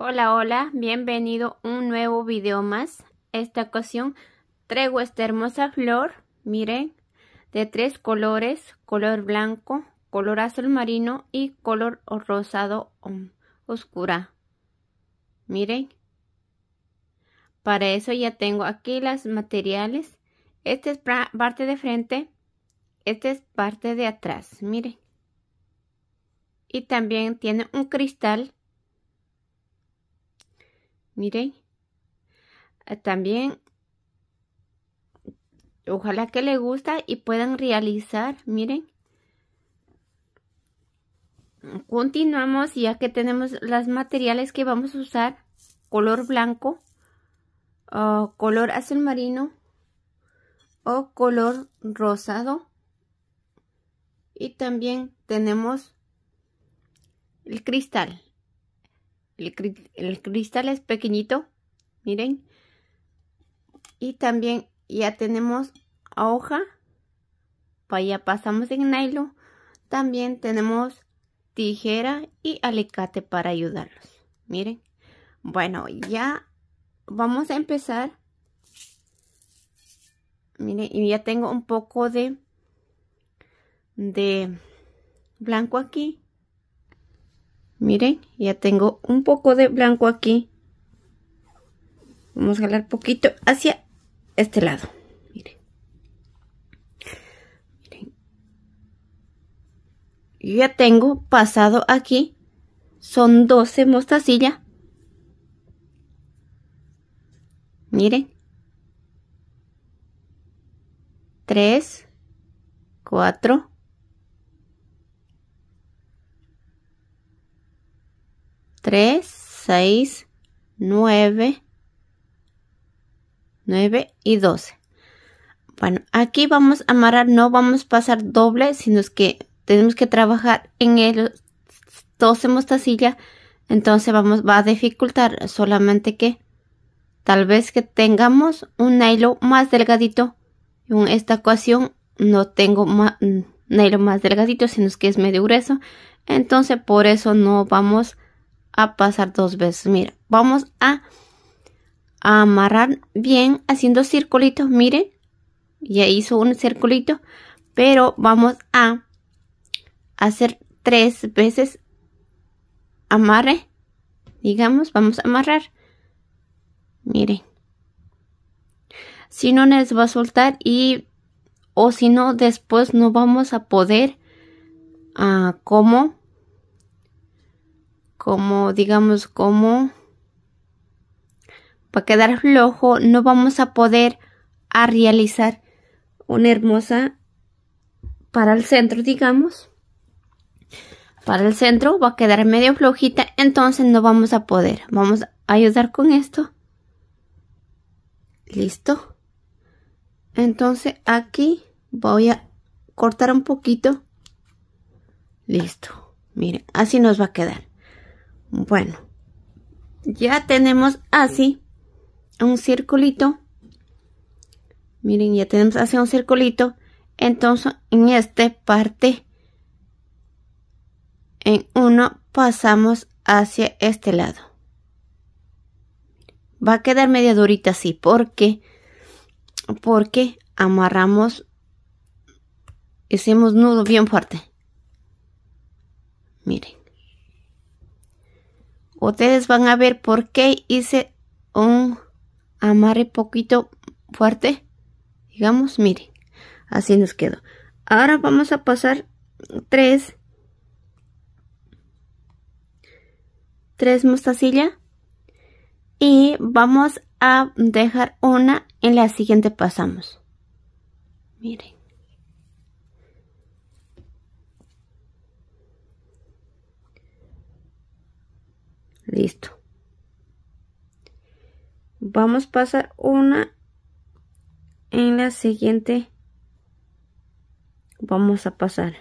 Hola, hola, bienvenido a un nuevo video más. Esta ocasión traigo esta hermosa flor, miren, de tres colores, color blanco, color azul marino y color rosado oscura. Miren, para eso ya tengo aquí los materiales. Esta es parte de frente, esta es parte de atrás, miren. Y también tiene un cristal Miren. Eh, también, ojalá que le gusta y puedan realizar, miren. Continuamos ya que tenemos los materiales que vamos a usar. Color blanco, color azul marino o color rosado. Y también tenemos el cristal. El, cristal es pequeñito, miren. Y también ya tenemos hoja. para ya pasamos en nylon. También tenemos tijera y alicate para ayudarlos. Miren. Bueno, ya vamos a empezar. Miren, y ya tengo un poco de, de blanco aquí. Miren, ya tengo un poco de blanco aquí. Vamos a jalar poquito hacia este lado. Miren. Miren. ya tengo pasado aquí. Son 12 mostacillas. Miren. 3, 4, 3, 6, 9, 9 y 12. Bueno, aquí vamos a amarrar, no vamos a pasar doble, sino es que tenemos que trabajar en el 12 mostacilla, entonces vamos, va a dificultar, solamente que tal vez que tengamos un hilo más delgadito. En esta ecuación no tengo un mm, hilo más delgadito, sino que es medio grueso, entonces por eso no vamos a a pasar dos veces. Mira, vamos a, amarrar bien haciendo circulitos. Miren, ya hizo un circulito, pero vamos a hacer tres veces amarre. Digamos, vamos a amarrar. Miren. Si no, les va a soltar y o si no, después no vamos a poder a ah, como como digamos como para quedar flojo no vamos a poder a realizar una hermosa para el centro digamos para el centro va a quedar medio flojita entonces no vamos a poder vamos a ayudar con esto listo entonces aquí voy a cortar un poquito listo miren así nos va a quedar bueno, ya tenemos así un circulito. Miren, ya tenemos así un circulito. Entonces, en esta parte, en uno pasamos hacia este lado. Va a quedar media durita así, porque porque amarramos, hicimos nudo bien fuerte. Miren ustedes van a ver por qué hice un amarre poquito fuerte digamos miren así nos quedó ahora vamos a pasar tres tres mostacillas y vamos a dejar una en la siguiente pasamos miren listo vamos a pasar una en la siguiente vamos a pasar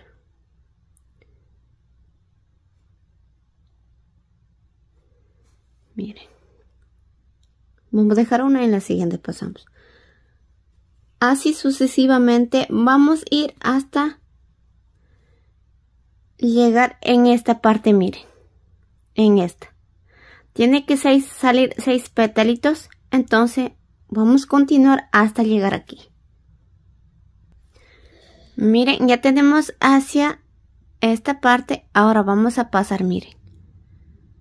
miren vamos a dejar una en la siguiente pasamos así sucesivamente vamos a ir hasta llegar en esta parte miren en esta tiene que salir seis pétalitos, entonces vamos a continuar hasta llegar aquí. Miren, ya tenemos hacia esta parte, ahora vamos a pasar, miren.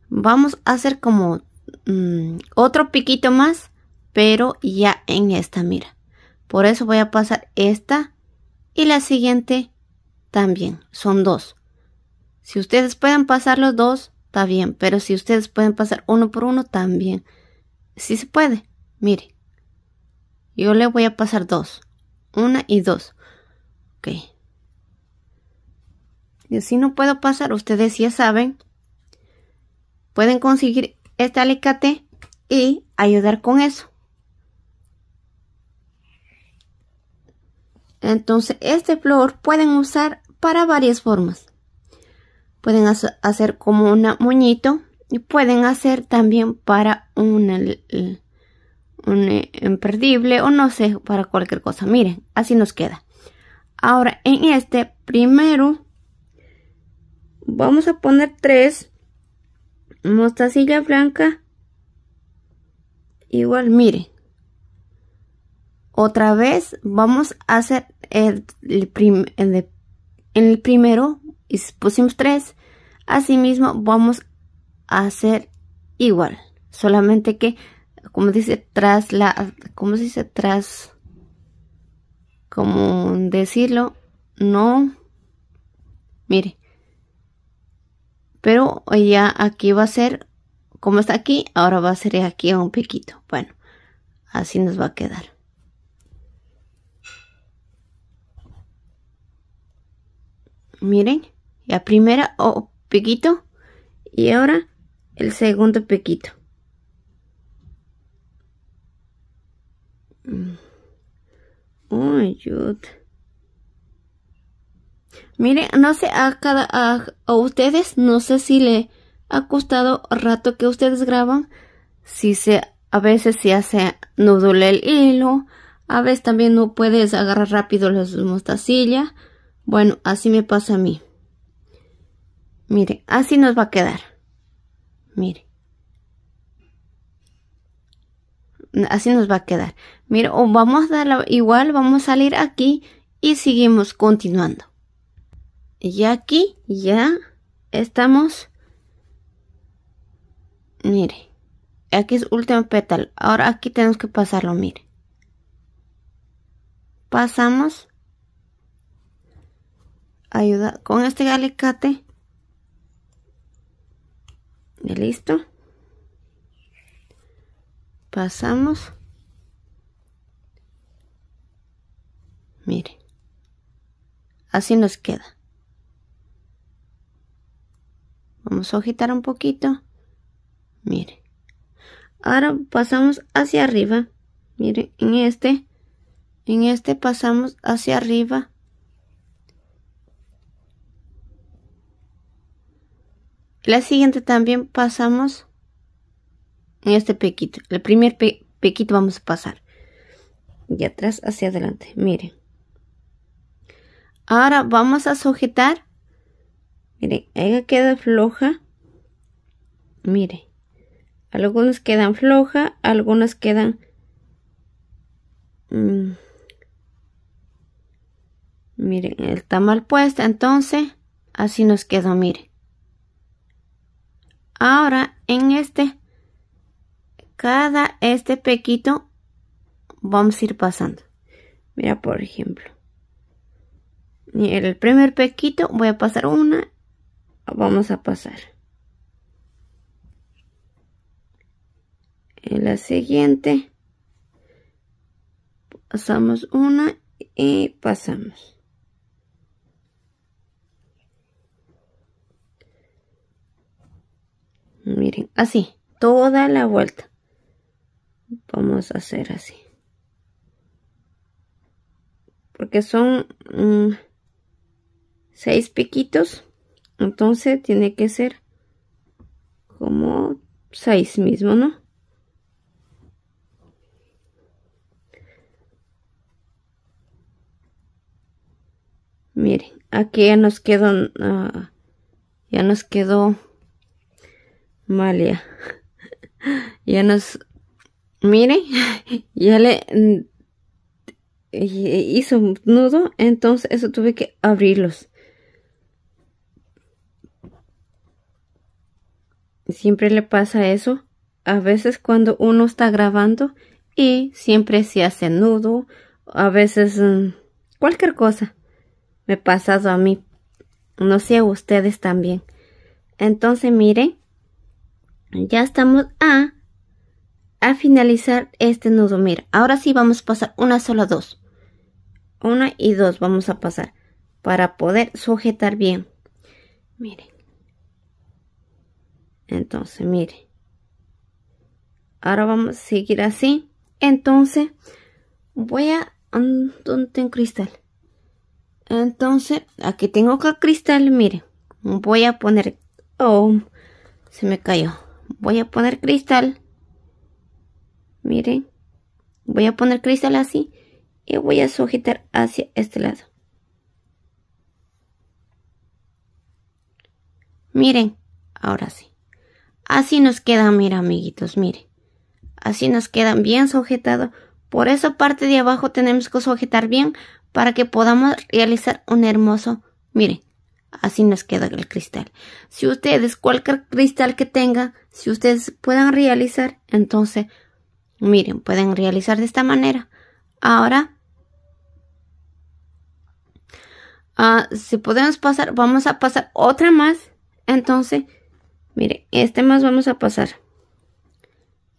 Vamos a hacer como mm, otro piquito más, pero ya en esta, mira. Por eso voy a pasar esta y la siguiente también, son dos. Si ustedes pueden pasar los dos, está bien, pero si ustedes pueden pasar uno por uno, también. Si se puede, mire. Yo le voy a pasar dos. Una y dos. Ok. Y si no puedo pasar, ustedes ya saben, pueden conseguir este alicate y ayudar con eso. Entonces, este flor pueden usar para varias formas pueden hacer como un moñito y pueden hacer también para una, un eh, imperdible o no sé, para cualquier cosa. Miren, así nos queda. Ahora en este primero vamos a poner tres mostacillas blanca. Igual, miren. Otra vez vamos a hacer el, el, el primero y pusimos tres Asimismo, vamos a hacer igual, solamente que, como dice, tras la, como se dice, tras, como decirlo, no, mire, pero ya aquí va a ser, como está aquí, ahora va a ser aquí a un piquito, bueno, así nos va a quedar. Miren, la primera o oh, y ahora el segundo pequito mm. Mire, no sé a cada a, ustedes, no sé si le ha costado rato que ustedes graban, si se a veces se hace nudole el hilo, a veces también no puedes agarrar rápido las mostacillas. Bueno, así me pasa a mí. Mire, así nos va a quedar. Mire. Así nos va a quedar. Mire, vamos a dar igual, vamos a salir aquí y seguimos continuando. Y aquí ya estamos. Mire, aquí es último pétalo. Ahora aquí tenemos que pasarlo, mire. Pasamos. Ayuda con este alicate y listo pasamos mire así nos queda vamos a agitar un poquito mire ahora pasamos hacia arriba mire en este en este pasamos hacia arriba La siguiente también pasamos en este pequito. El primer pequito vamos a pasar. De atrás hacia adelante. Miren. Ahora vamos a sujetar. Miren, ella queda floja. Miren. Algunos quedan floja, algunas quedan... Mm, miren, está mal puesta. Entonces, así nos quedó, miren. Ahora en este, cada este pequito vamos a ir pasando. Mira, por ejemplo, el primer pequito voy a pasar una, vamos a pasar. En la siguiente pasamos una y pasamos. Miren, así, toda la vuelta. Vamos a hacer así. Porque son mm, seis piquitos. Entonces tiene que ser como seis mismo, ¿no? Miren, aquí ya nos quedó, ah, ya nos quedó Malia. Ya nos... Mire, ya le mm, hizo un nudo, entonces eso tuve que abrirlos. Siempre le pasa eso. A veces cuando uno está grabando y siempre se hace nudo, a veces mm, cualquier cosa. Me ha pasado a mí. No sé a ustedes también. Entonces miren ya estamos a, finalizar este nudo. Mira, ahora sí vamos a pasar una sola dos. Una y dos vamos a pasar para poder sujetar bien. Miren. Entonces, miren. Ahora vamos a seguir así. Entonces, voy a... Mm, ¿Dónde tengo cristal? Entonces, aquí tengo cristal, miren. Voy a poner... Oh, se me cayó voy a poner cristal miren voy a poner cristal así y voy a sujetar hacia este lado miren ahora sí así nos queda, mira amiguitos miren así nos quedan bien sujetados por esa parte de abajo tenemos que sujetar bien para que podamos realizar un hermoso miren así nos queda el cristal. Si ustedes, cualquier cristal que tengan, si ustedes puedan realizar, entonces, miren, pueden realizar de esta manera. Ahora, ah, si podemos pasar, vamos a pasar otra más. Entonces, miren, este más vamos a pasar.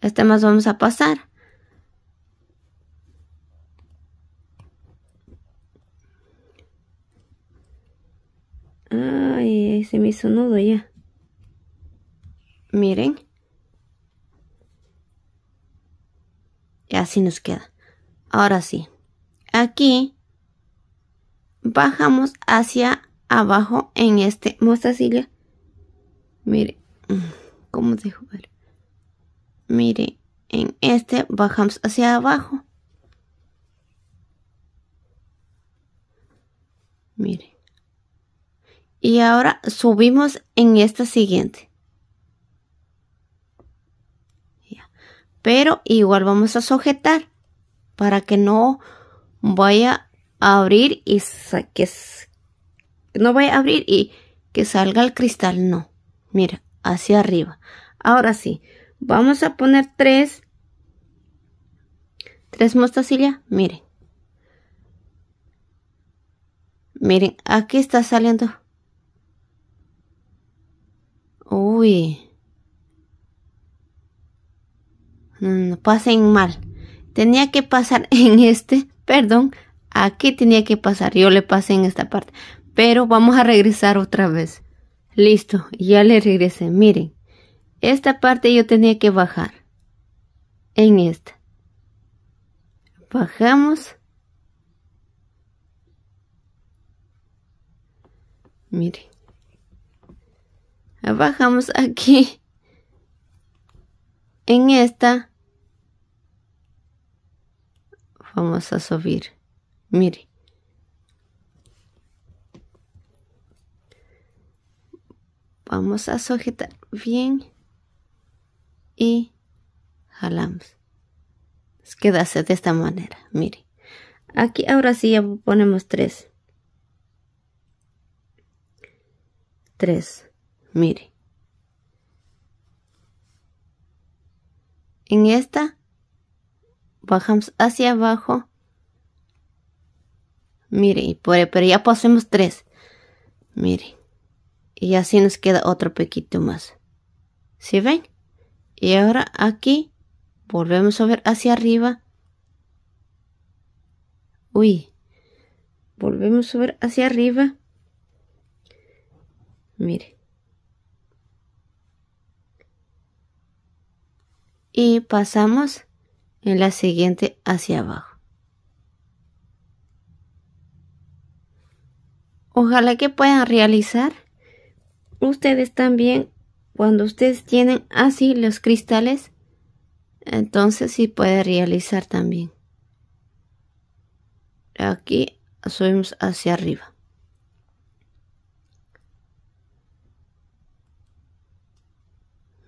Este más vamos a pasar. Ay, se me hizo nudo ya. Miren. Y así nos queda. Ahora sí. Aquí bajamos hacia abajo en este mostacilla. Mire, mm, cómo se ver. Mire, en este bajamos hacia abajo. Mire y ahora subimos en esta siguiente. Pero igual vamos a sujetar para que no vaya a abrir y que no vaya a abrir y que salga el cristal. No, mira, hacia arriba. Ahora sí, vamos a poner tres, tres mostacillas. Miren, miren, aquí está saliendo No, pasen mal. Tenía que pasar en este, perdón, aquí tenía que pasar. Yo le pasé en esta parte. Pero vamos a regresar otra vez. Listo, ya le regresé. Miren, esta parte yo tenía que bajar. En esta. Bajamos. miren bajamos aquí en esta vamos a subir mire vamos a sujetar bien y jalamos queda de esta manera mire aquí ahora sí ya ponemos tres tres Mire. En esta bajamos hacia abajo. Mire, pero ya pasemos tres. Mire. Y así nos queda otro poquito más. ¿Sí ven? Y ahora aquí volvemos a ver hacia arriba. Uy. Volvemos a ver hacia arriba. Mire. y pasamos en la siguiente hacia abajo. Ojalá que puedan realizar ustedes también cuando ustedes tienen así los cristales entonces sí puede realizar también aquí subimos hacia arriba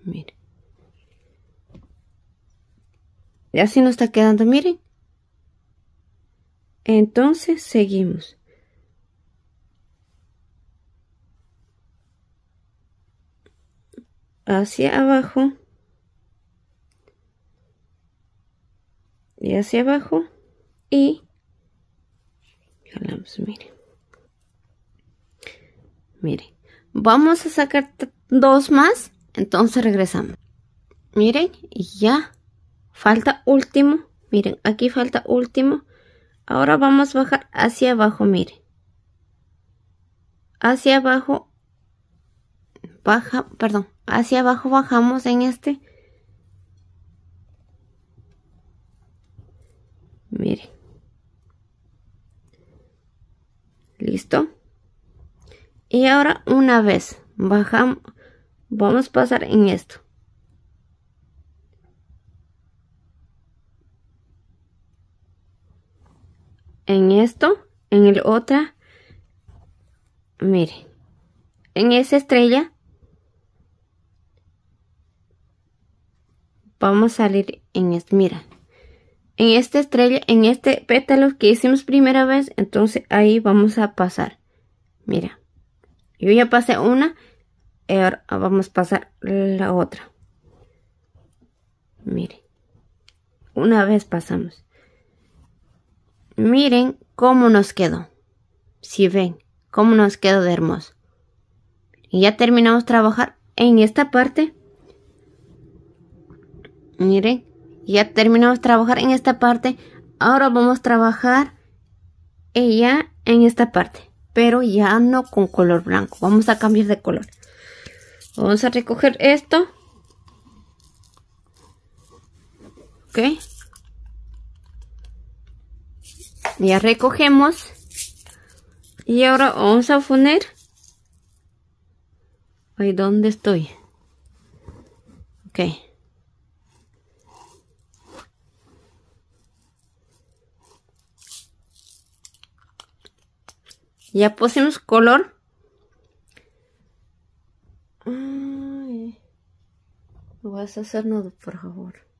mire Y así nos está quedando, miren. Entonces seguimos. Hacia abajo. Y hacia abajo. Y jalamos, miren. Miren. Vamos a sacar dos más. Entonces regresamos. Miren, y ya falta último miren aquí falta último ahora vamos a bajar hacia abajo miren hacia abajo baja perdón hacia abajo bajamos en este miren listo y ahora una vez bajamos vamos a pasar en esto en esto, en el otra, miren, en esa estrella vamos a salir en este mira, en esta estrella, en este pétalo que hicimos primera vez, entonces ahí vamos a pasar, mira, yo ya pasé una, y ahora vamos a pasar la otra, mire, una vez pasamos, Miren cómo nos quedó. Si ven, cómo nos quedó de hermoso. Y ya terminamos trabajar en esta parte. Miren, ya terminamos trabajar en esta parte. Ahora vamos a trabajar ella en esta parte. Pero ya no con color blanco. Vamos a cambiar de color. Vamos a recoger esto. ¿Ok? Ya recogemos. Y ahora vamos a poner. ahí ¿dónde estoy? Ok. Ya pusimos color. Vas a hacer nudo, por favor.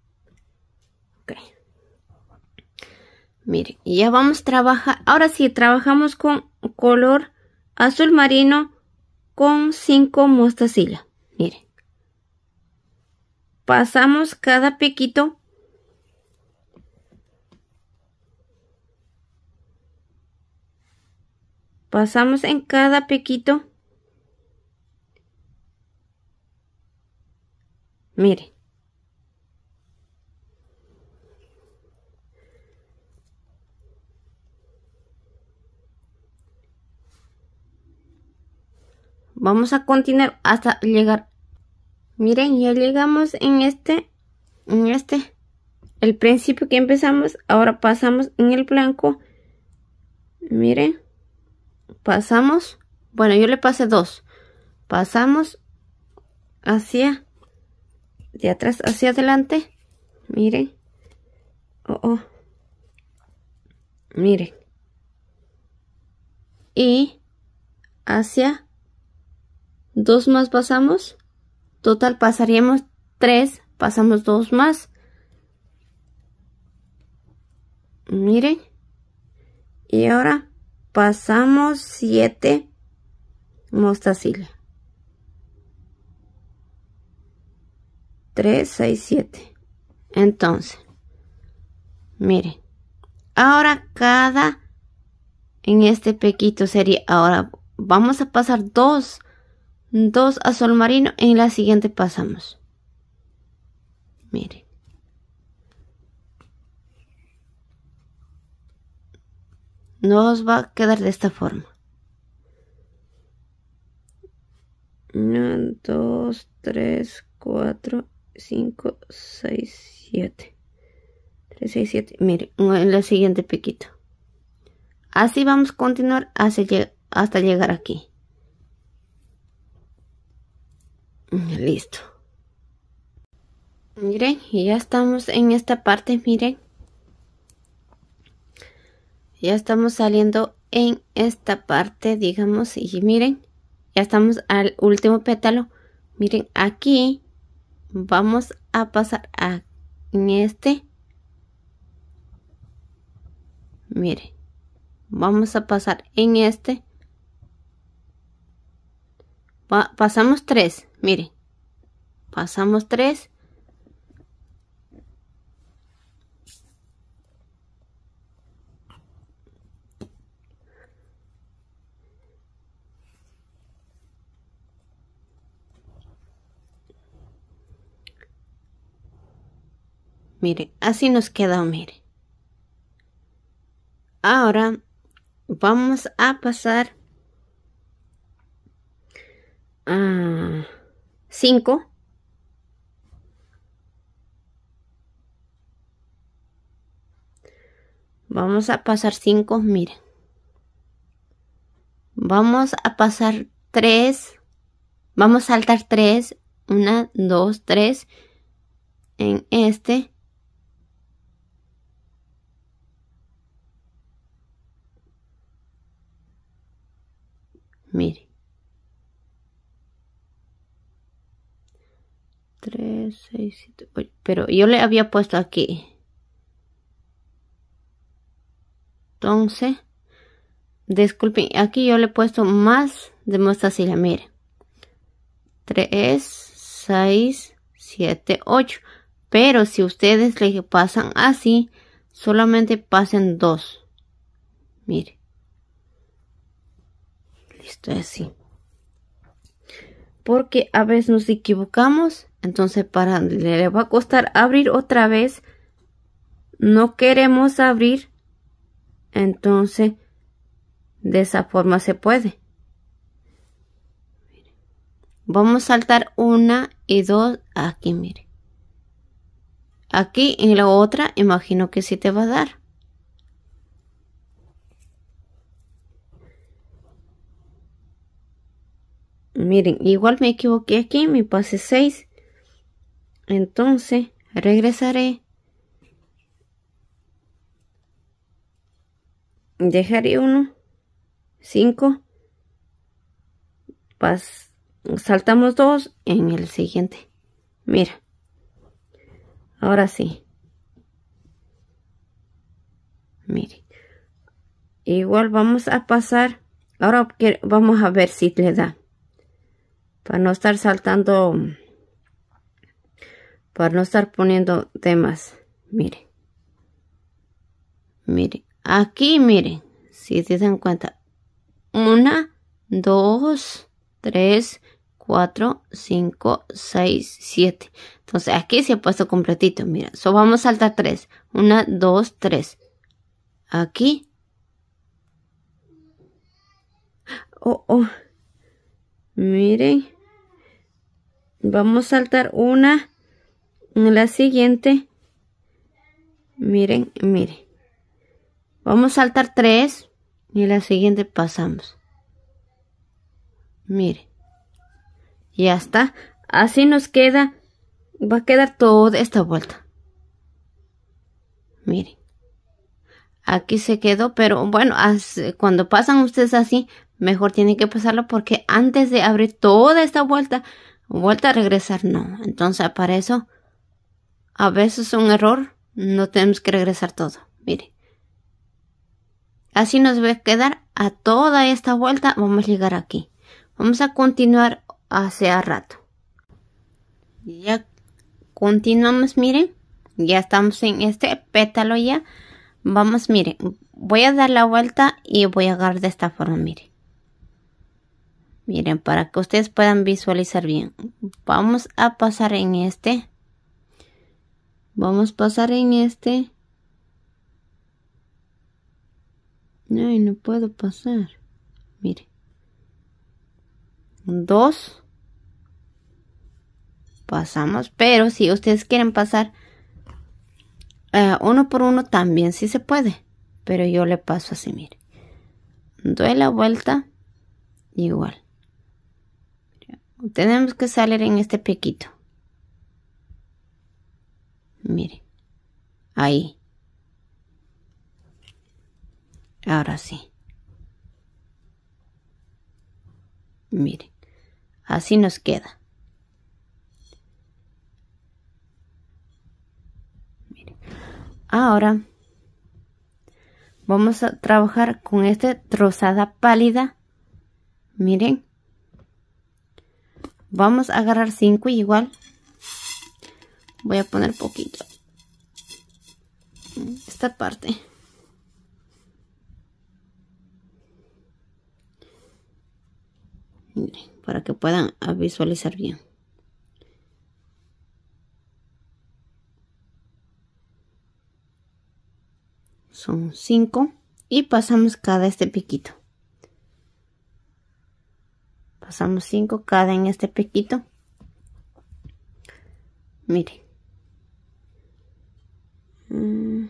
Miren, ya vamos a trabajar. Ahora sí, trabajamos con color azul marino con cinco mostacillas. Miren. Pasamos cada piquito. Pasamos en cada piquito. Miren. Vamos a continuar hasta llegar. Miren, ya llegamos en este, en este, el principio que empezamos. Ahora pasamos en el blanco. Miren, pasamos. Bueno, yo le pasé dos. Pasamos hacia, de atrás hacia adelante. Miren. Oh, oh. Miren. Y hacia 2 más pasamos, total pasaríamos 3, pasamos 2 más. Miren. Y ahora pasamos 7 mostacilla. 3, 6, 7. Entonces, miren. Ahora cada en este pequito sería, ahora vamos a pasar 2 2 azul marino. En la siguiente pasamos. Miren. Nos va a quedar de esta forma. 1, 2, 3, 4, 5, 6, 7. 3, 6, 7. Miren, en la siguiente piquito. Así vamos a continuar hasta, hasta llegar aquí. Listo. Miren, y ya estamos en esta parte, miren. Ya estamos saliendo en esta parte, digamos, y miren, ya estamos al último pétalo. Miren, aquí vamos a pasar a, en este. Miren, vamos a pasar en este. pasamos tres. Mire, pasamos tres. Mire, así nos queda, mire. Ahora vamos a pasar a... 5 Vamos a pasar 5, miren. Vamos a pasar 3. Vamos a saltar 3. 1, 2, 3. En este. Mire. 3, 6, 7, 8. Pero yo le había puesto aquí. Entonces, disculpen, aquí yo le he puesto más de silla. miren. 3, 6, 7, 8. Pero si ustedes le pasan así, solamente pasen dos. Mire. Listo, así porque a veces nos equivocamos, entonces para le va a costar abrir otra vez. No queremos abrir, entonces de esa forma se puede. Vamos a saltar una y dos aquí, mire. Aquí en la otra imagino que sí te va a dar. miren igual me equivoqué aquí me pasé 6 entonces regresaré dejaré uno 5 saltamos dos en el siguiente mira ahora sí miren igual vamos a pasar ahora vamos a ver si le da para no estar saltando, para no estar poniendo temas. Miren, miren, aquí miren, si se dan cuenta, una, dos, tres, cuatro, cinco, seis, siete. Entonces aquí se ha puesto completito, mira. So vamos a saltar tres. Una, dos, tres. Aquí. Oh, oh miren vamos a saltar una en la siguiente miren miren vamos a saltar tres y en la siguiente pasamos miren ya está así nos queda va a quedar toda esta vuelta miren aquí se quedó pero bueno cuando pasan ustedes así mejor tiene que pasarlo porque antes de abrir toda esta vuelta, vuelta a regresar, no. Entonces, para eso, a veces es un error, no tenemos que regresar todo. Mire. Así nos va a quedar a toda esta vuelta, vamos a llegar aquí. Vamos a continuar hacia rato. Ya continuamos, miren. Ya estamos en este pétalo ya. Vamos, miren. Voy a dar la vuelta y voy a agarrar de esta forma, miren. Miren, para que ustedes puedan visualizar bien. Vamos a pasar en este. Vamos a pasar en este. Ay, no puedo pasar. Miren. Dos. Pasamos. Pero si ustedes quieren pasar eh, uno por uno también, sí se puede. Pero yo le paso así, miren. Doy la vuelta. Igual tenemos que salir en este pequito, Miren. ahí. Ahora sí. Miren, así nos queda. Ahora vamos a trabajar con esta trozada pálida. Miren, vamos a agarrar 5 igual voy a poner poquito esta parte para que puedan visualizar bien son 5 y pasamos cada este piquito pasamos 5 cada en este pequito miren mm.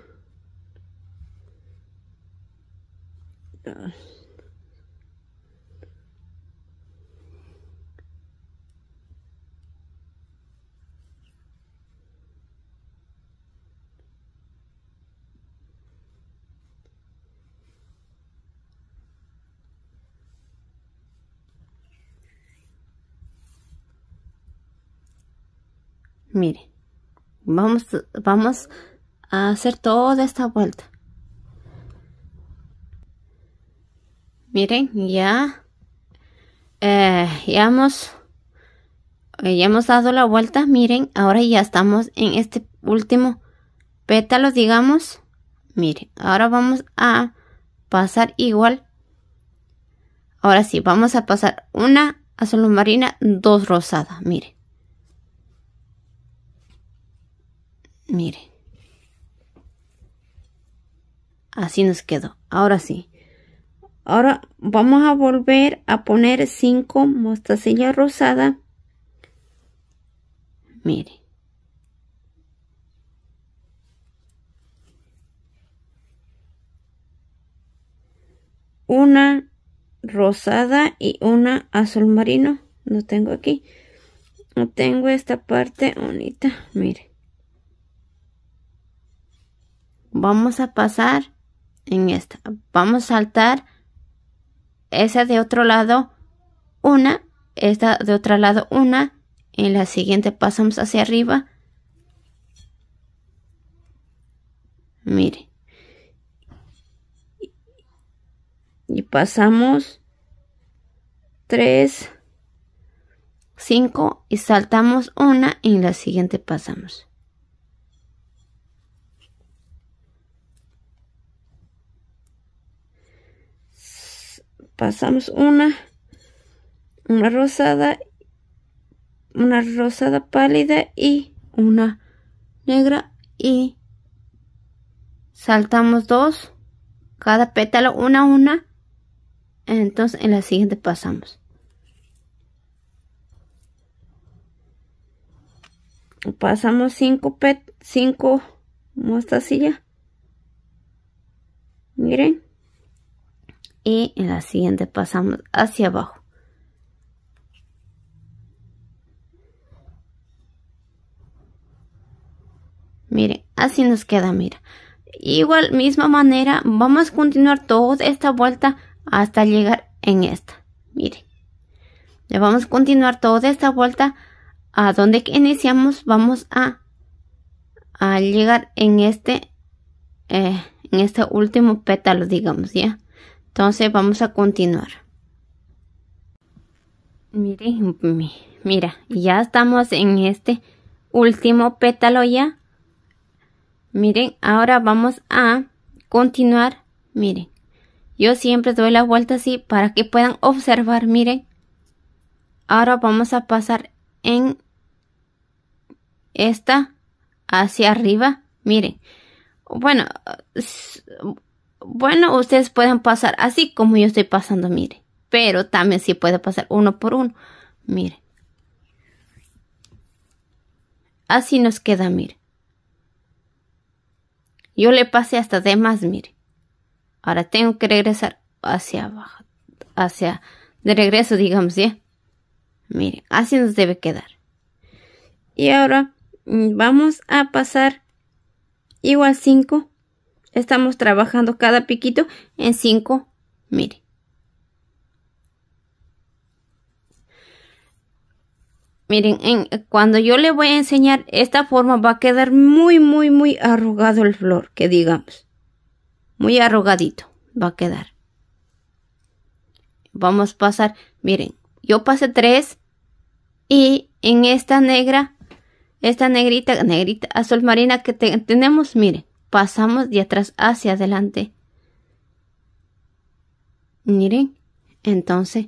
Mire, vamos, vamos a hacer toda esta vuelta. Miren, ya, eh, ya hemos eh, ya hemos dado la vuelta, miren, ahora ya estamos en este último pétalo, digamos. Miren, ahora vamos a pasar igual. Ahora sí, vamos a pasar una azul marina, dos rosadas. miren. Mire. Así nos quedó. Ahora sí. Ahora vamos a volver a poner Cinco mostacillas rosadas Mire. Una rosada y una azul marino. No tengo aquí. No tengo esta parte bonita. Mire. Vamos a pasar en esta. Vamos a saltar esa de otro lado una, esta de otro lado una, en la siguiente pasamos hacia arriba. Mire. Y pasamos 3, 5 y saltamos una en la siguiente pasamos. pasamos una, una rosada, una rosada pálida y una negra y saltamos dos, cada pétalo una a una, entonces en la siguiente pasamos. Pasamos cinco pet, cinco mostacillas. Miren y en la siguiente pasamos hacia abajo miren así nos queda mira igual misma manera vamos a continuar toda esta vuelta hasta llegar en esta mire ya vamos a continuar toda esta vuelta a donde iniciamos vamos a, llegar en este eh, en este último pétalo digamos ya entonces vamos a continuar. Miren, mira, ya estamos en este último pétalo ya. Miren, ahora vamos a continuar. Miren, yo siempre doy la vuelta así para que puedan observar. Miren, ahora vamos a pasar en esta hacia arriba. Miren, bueno, bueno, ustedes pueden pasar así como yo estoy pasando, mire. Pero también sí puede pasar uno por uno. Mire. Así nos queda, mire. Yo le pasé hasta de más, mire. Ahora tengo que regresar hacia abajo, hacia de regreso, digamos, ¿ya? ¿sí? Mire, así nos debe quedar. Y ahora mm, vamos a pasar igual 5 Estamos trabajando cada piquito en 5, miren. Miren, cuando yo le voy a enseñar esta forma va a quedar muy, muy, muy arrugado el flor, que digamos. Muy arrugadito va a quedar. Vamos a pasar, miren, yo pasé 3 y en esta negra, esta negrita, negrita azul marina que tenemos, miren pasamos de atrás hacia adelante. Miren, entonces,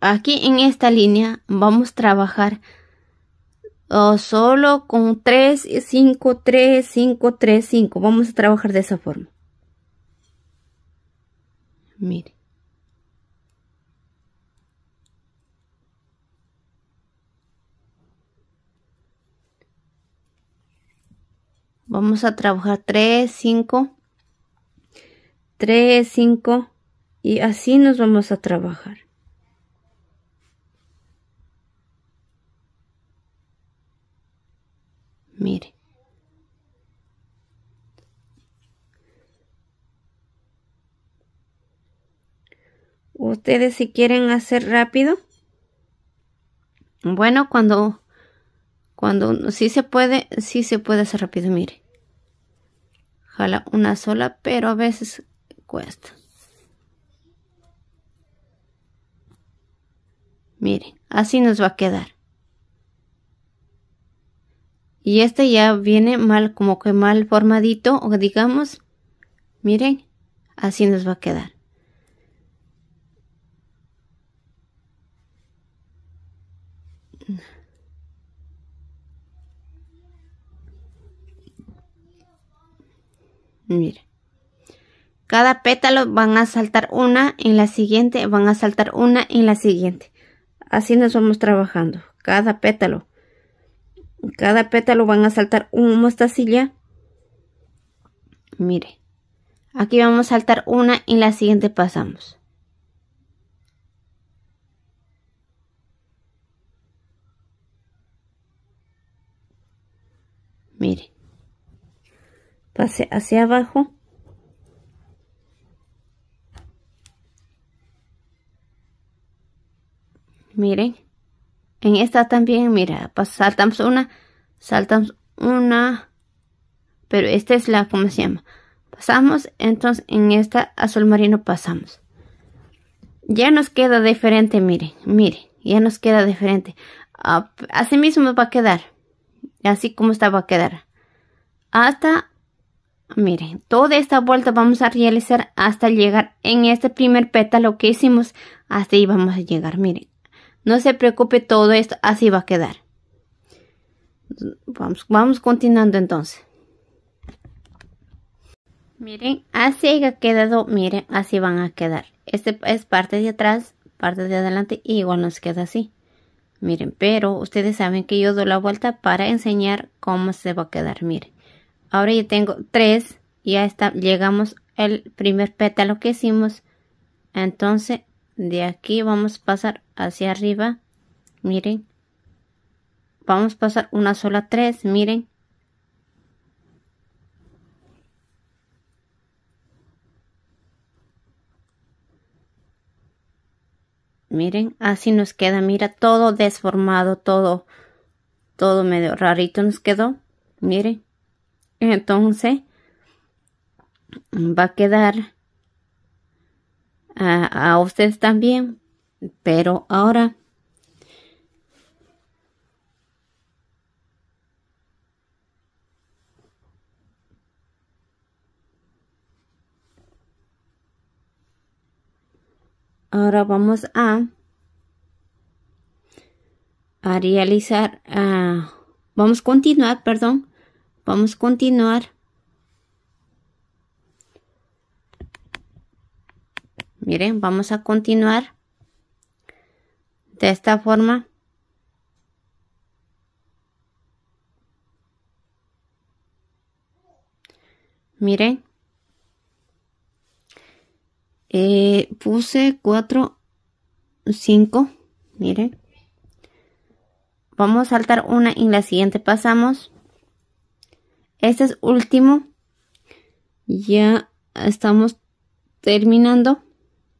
aquí en esta línea vamos a trabajar oh, solo con 3, 5, 3, 5, 3, 5. Vamos a trabajar de esa forma. Miren. Vamos a trabajar 3, 5, 3, 5 y así nos vamos a trabajar. Mire. Ustedes si quieren hacer rápido. Bueno, cuando cuando sí se puede, sí se puede hacer rápido, mire una sola, pero a veces cuesta. Miren, así nos va a quedar. Y este ya viene mal, como que mal formadito, digamos, miren, así nos va a quedar. Mire, Cada pétalo van a saltar una en la siguiente, van a saltar una en la siguiente. Así nos vamos trabajando. Cada pétalo. Cada pétalo van a saltar una mostacilla. Mire. Aquí vamos a saltar una y la siguiente pasamos. Mire pase hacia abajo miren en esta también mira pues, saltamos una saltamos una pero esta es la como se llama pasamos entonces en esta azul marino pasamos ya nos queda diferente miren miren ya nos queda diferente ah, así mismo va a quedar así como está va a quedar hasta Miren, toda esta vuelta vamos a realizar hasta llegar en este primer pétalo que hicimos. Así vamos a llegar, miren. No se preocupe, todo esto así va a quedar. Vamos, vamos continuando entonces. Miren, así ha quedado, miren, así van a quedar. Este es parte de atrás, parte de adelante y igual nos queda así. Miren, pero ustedes saben que yo doy la vuelta para enseñar cómo se va a quedar, miren. Ahora ya tengo tres. Ya está, llegamos el primer pétalo que hicimos. Entonces, de aquí vamos a pasar hacia arriba. Miren. Vamos a pasar una sola tres, miren. Miren, así nos queda, mira, todo desformado, todo, todo medio rarito nos quedó. Miren. Entonces, va a quedar a, usted ustedes también, pero ahora Ahora vamos a, a realizar, vamos a continuar, perdón, Vamos a continuar. Miren, vamos a continuar de esta forma. Miren. Eh, puse 4, 5. Miren. Vamos a saltar una y en la siguiente pasamos. Este es último. Ya estamos terminando.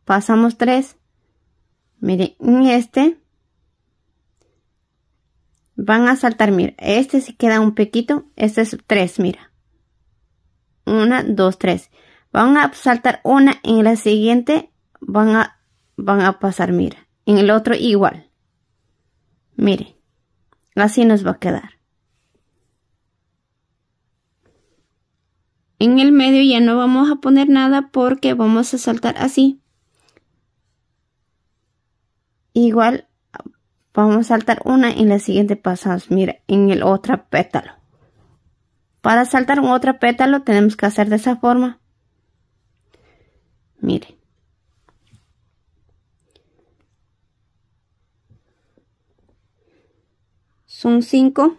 Pasamos tres. Miren, este. Van a saltar, mira. Este sí queda un pequito. Este es tres, mira. Una, dos, tres. Van a saltar una. En la siguiente van a, van a pasar, mira. En el otro igual. mire, Así nos va a quedar. en el medio ya no vamos a poner nada porque vamos a saltar así. Igual vamos a saltar una en la siguiente pasamos, mira, en el otro pétalo. Para saltar un otro pétalo tenemos que hacer de esa forma. Miren. Son cinco.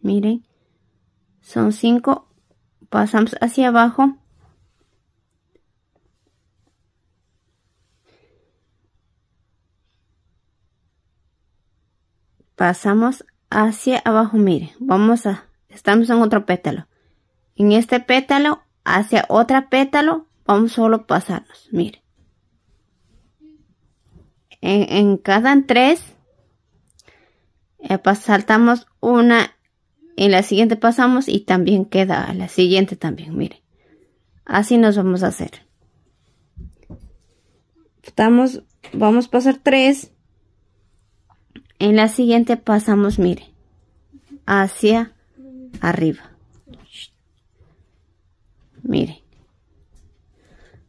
Miren. Son cinco pasamos hacia abajo pasamos hacia abajo mire vamos a estamos en otro pétalo en este pétalo hacia otro pétalo vamos solo pasarnos mire en, cada tres eh, pues, saltamos una en la siguiente pasamos y también queda la siguiente también, mire Así nos vamos a hacer. vamos a pasar tres. En la siguiente pasamos, mire hacia arriba. mire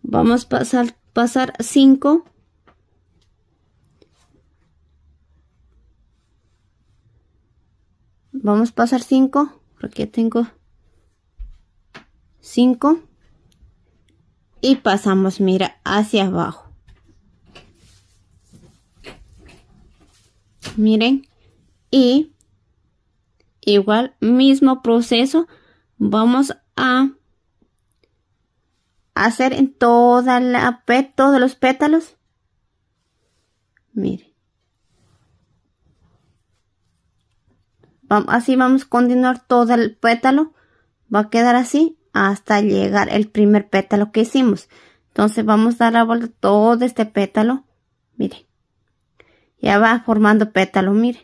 Vamos a pasar, pasar 5 vamos a pasar 5 porque tengo 5 y pasamos mira hacia abajo miren y igual mismo proceso vamos a hacer en toda la todos los pétalos miren así vamos a continuar todo el pétalo va a quedar así hasta llegar el primer pétalo que hicimos entonces vamos a dar la vuelta todo este pétalo miren ya va formando pétalo miren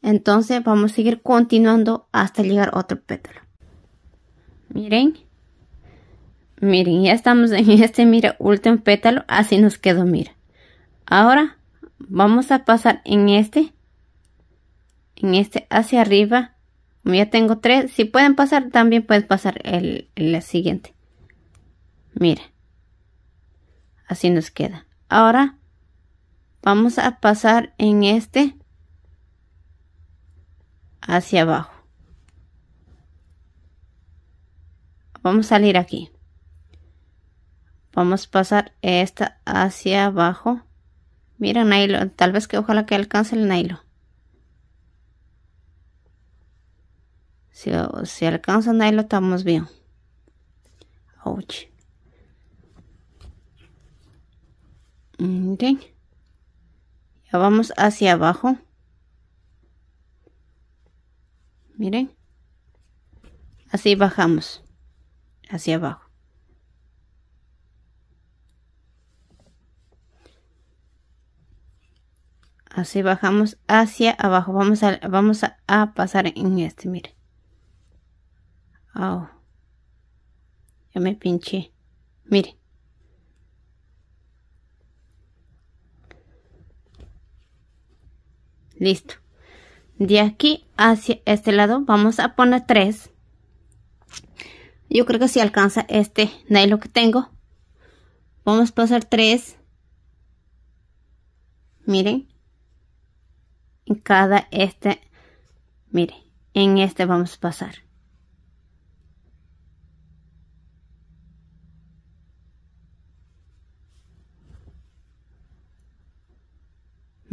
entonces vamos a seguir continuando hasta llegar otro pétalo miren miren ya estamos en este mira último pétalo así nos quedó mira ahora vamos a pasar en este en este hacia arriba, ya tengo tres, si pueden pasar, también puedes pasar el, el siguiente. Mira, así nos queda. Ahora vamos a pasar en este hacia abajo. Vamos a salir aquí. Vamos a pasar esta hacia abajo. Mira nylon. Tal vez que ojalá que alcance el nylon. Si, alcanzan ahí lo estamos bien. Ouch. Miren. Ya vamos hacia abajo. Miren. Así bajamos. Hacia abajo. Así bajamos hacia abajo. Vamos a, vamos a pasar en este, miren. Ya me pinché. Mire. Listo. De aquí hacia este lado vamos a poner tres. Yo creo que si alcanza este nailo que tengo. Vamos a pasar tres. Miren. En cada este. mire, En este vamos a pasar.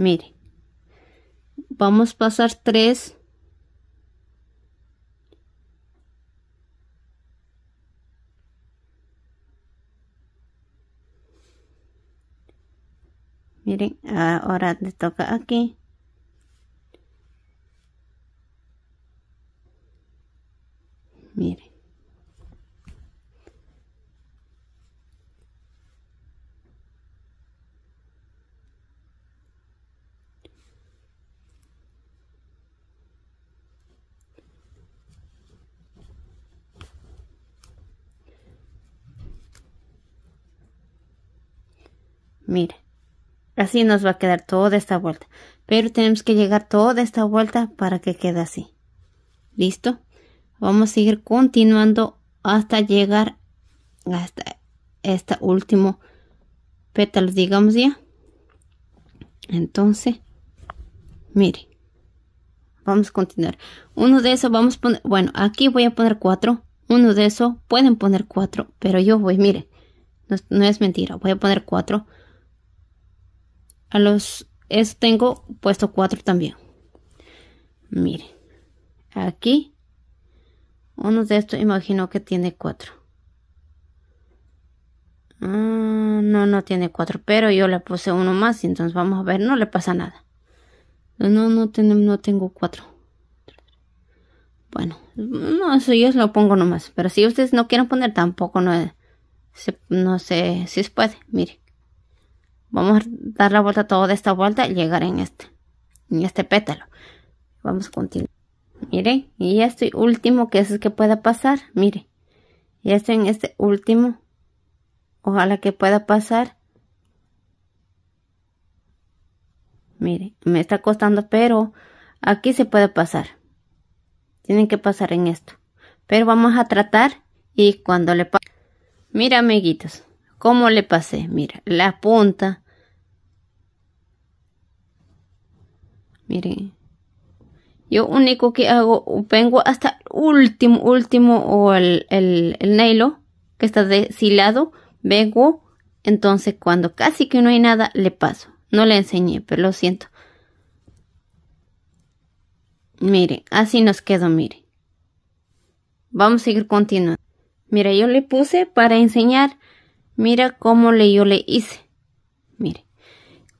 Mire, vamos a pasar tres. Miren, ahora le toca aquí. Miren. Mire, así nos va a quedar toda esta vuelta, pero tenemos que llegar toda esta vuelta para que quede así. ¿Listo? Vamos a seguir continuando hasta llegar hasta este último pétalo, digamos ya. Entonces, mire, vamos a continuar. Uno de esos vamos a poner, bueno, aquí voy a poner cuatro. Uno de esos pueden poner cuatro, pero yo voy, mire, no, no es mentira, voy a poner cuatro a los, es tengo puesto cuatro también. mire aquí, uno de estos imagino que tiene cuatro ah, no, no tiene cuatro pero yo le puse uno más y entonces vamos a ver, no le pasa nada. No, no, no tengo cuatro Bueno, no, eso yo lo pongo nomás. Pero si ustedes no quieren poner, tampoco no, no sé si se puede. mire Vamos a dar la vuelta toda esta vuelta y llegar en este, en este pétalo. Vamos a continuar. Mire y este último que es que pueda pasar. mire. ya estoy en este último. Ojalá que pueda pasar. Mire, me está costando, pero aquí se puede pasar. Tienen que pasar en esto. Pero vamos a tratar y cuando le pase... Mira, amiguitos, ¿Cómo le pasé? Mira, la punta. mire, Yo único que hago, vengo hasta el último, último, o el, el, el que está deshilado, vengo, entonces cuando casi que no hay nada, le paso. No le enseñé, pero lo siento. Miren, así nos quedó, miren. Vamos a seguir continuando. Mira, yo le puse para enseñar Mira cómo le, yo le hice. Mire.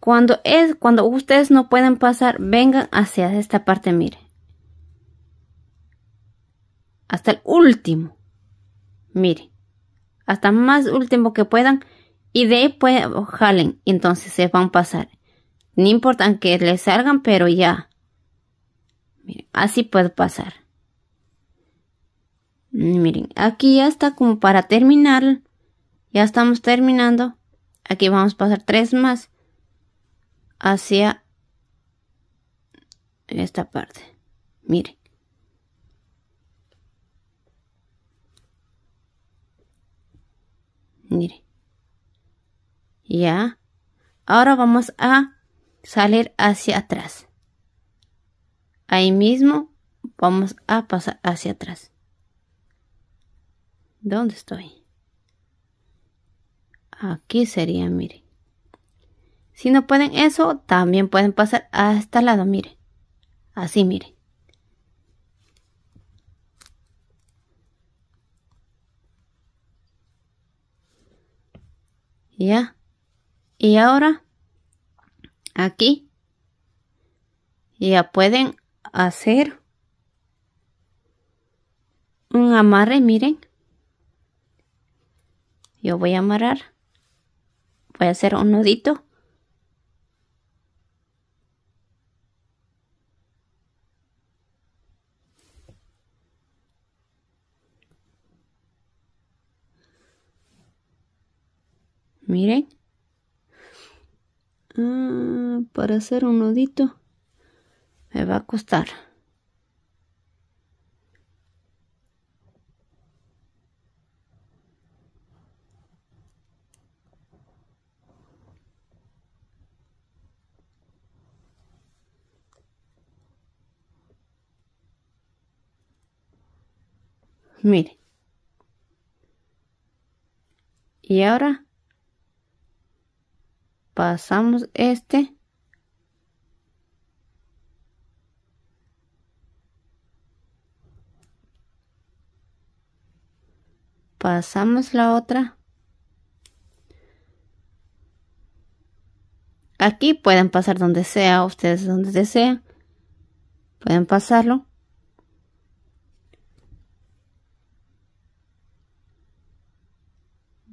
Cuando es, cuando ustedes no pueden pasar, vengan hacia esta parte, mire. Hasta el último. Mire. Hasta más último que puedan. Y de ahí pues, jalen. Entonces se van a pasar. No importa que les salgan, pero ya. así puede pasar. Miren, aquí ya está como para terminar ya estamos terminando. Aquí vamos a pasar tres más hacia esta parte. Miren. Miren. Ya. Ahora vamos a salir hacia atrás. Ahí mismo vamos a pasar hacia atrás. ¿Dónde estoy? Aquí sería, miren. Si no pueden eso, también pueden pasar a este lado, miren. Así, miren. Ya. Y ahora, aquí, ya pueden hacer un amarre, miren. Yo voy a amarrar voy a hacer un nudito miren ah, para hacer un nudito me va a costar Mire Y ahora pasamos este pasamos la otra aquí pueden pasar donde sea ustedes donde desean pueden pasarlo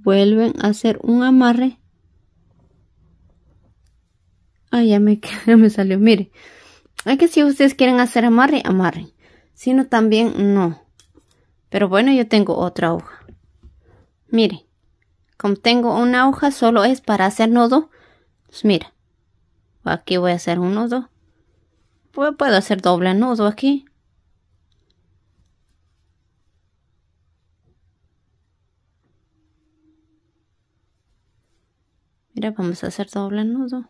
vuelven a hacer un amarre. Ay, ya me, me salió, mire. hay que si ustedes quieren hacer amarre, amarren. Si no, también no. Pero bueno, yo tengo otra hoja. Mire, como tengo una hoja, solo es para hacer nodo. Pues mira, aquí voy a hacer un nodo. Pues puedo hacer doble nudo aquí. mira vamos a hacer doble nudo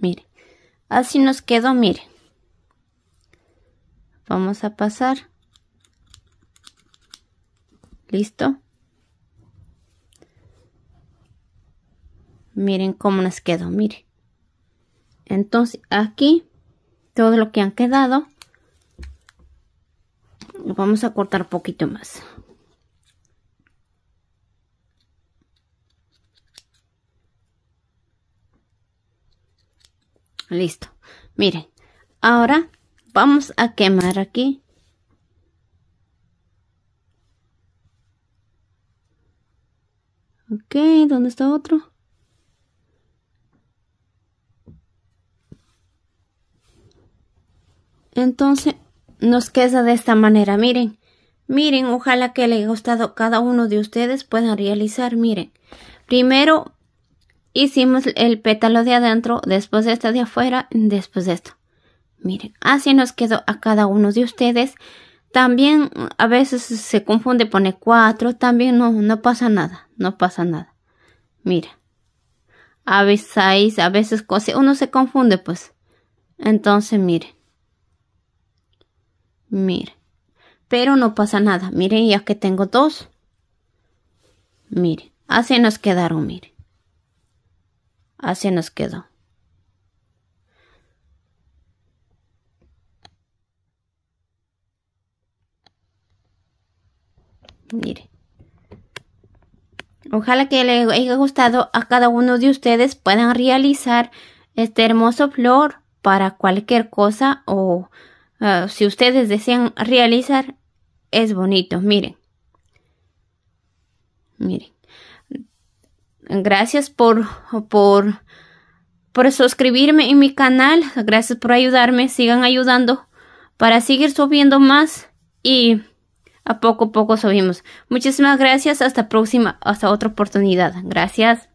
mire así nos quedó mire vamos a pasar listo miren cómo nos quedó mire entonces aquí todo lo que han quedado. Lo vamos a cortar poquito más. Listo. Miren, ahora vamos a quemar aquí. Ok, ¿dónde está otro? Entonces nos queda de esta manera, miren. Miren, ojalá que le haya gustado cada uno de ustedes puedan realizar, miren. Primero hicimos el pétalo de adentro, después de esta de afuera, después de esto. Miren, así nos quedó a cada uno de ustedes. También a veces se confunde, pone cuatro, también no, no pasa nada, no pasa nada. Mira, a veces a veces cose, uno se confunde pues. Entonces, miren. Mire. Pero no pasa nada. Miren, ya que tengo dos. Mire. Así nos quedaron, mire. Así nos quedó. Mire. Ojalá que les haya gustado a cada uno de ustedes puedan realizar este hermoso flor para cualquier cosa o Ah, si ustedes desean realizar, es bonito. Miren. Miren. Gracias por, por, por suscribirme en mi canal. Gracias por ayudarme. Sigan ayudando para seguir subiendo más y a poco a poco subimos. Muchísimas gracias. Hasta próxima, hasta otra oportunidad. Gracias.